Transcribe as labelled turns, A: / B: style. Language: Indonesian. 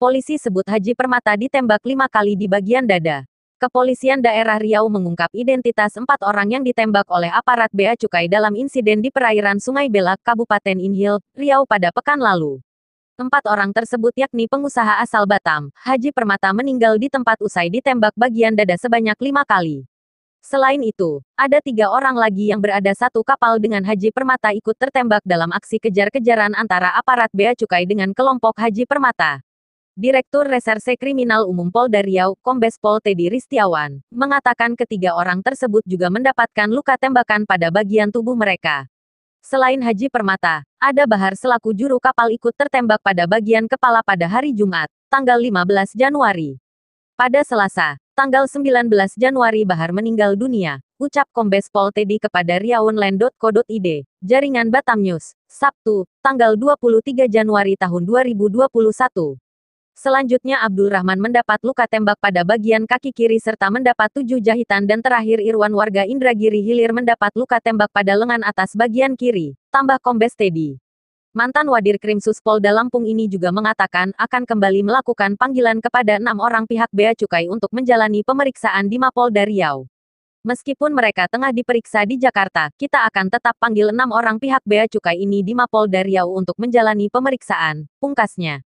A: Polisi sebut Haji Permata ditembak lima kali di bagian dada. Kepolisian daerah Riau mengungkap identitas empat orang yang ditembak oleh aparat Bea Cukai dalam insiden di perairan Sungai Belak, Kabupaten Inhil, Riau pada pekan lalu. Empat orang tersebut yakni pengusaha asal Batam, Haji Permata meninggal di tempat usai ditembak bagian dada sebanyak lima kali. Selain itu, ada tiga orang lagi yang berada satu kapal dengan Haji Permata ikut tertembak dalam aksi kejar-kejaran antara aparat Bea Cukai dengan kelompok Haji Permata. Direktur Reserse Kriminal Umum Polda Riau, Kombes Pol Teddy Ristiawan, mengatakan ketiga orang tersebut juga mendapatkan luka tembakan pada bagian tubuh mereka. Selain Haji Permata, ada Bahar selaku juru kapal ikut tertembak pada bagian kepala pada hari Jumat, tanggal 15 Januari. Pada Selasa, tanggal 19 Januari Bahar meninggal dunia, ucap Kombes Pol Teddy kepada riaunland.co.id, jaringan Batam News, Sabtu, tanggal 23 Januari tahun 2021. Selanjutnya Abdul Rahman mendapat luka tembak pada bagian kaki kiri serta mendapat tujuh jahitan dan terakhir Irwan warga Indragiri Hilir mendapat luka tembak pada lengan atas bagian kiri, tambah Kombes Teddy. Mantan Wadir Krimsus Polda Lampung ini juga mengatakan akan kembali melakukan panggilan kepada enam orang pihak Bea Cukai untuk menjalani pemeriksaan di Mapolda Riau. Meskipun mereka tengah diperiksa di Jakarta, kita akan tetap panggil enam orang pihak Bea Cukai ini di Mapolda Riau untuk menjalani pemeriksaan, pungkasnya.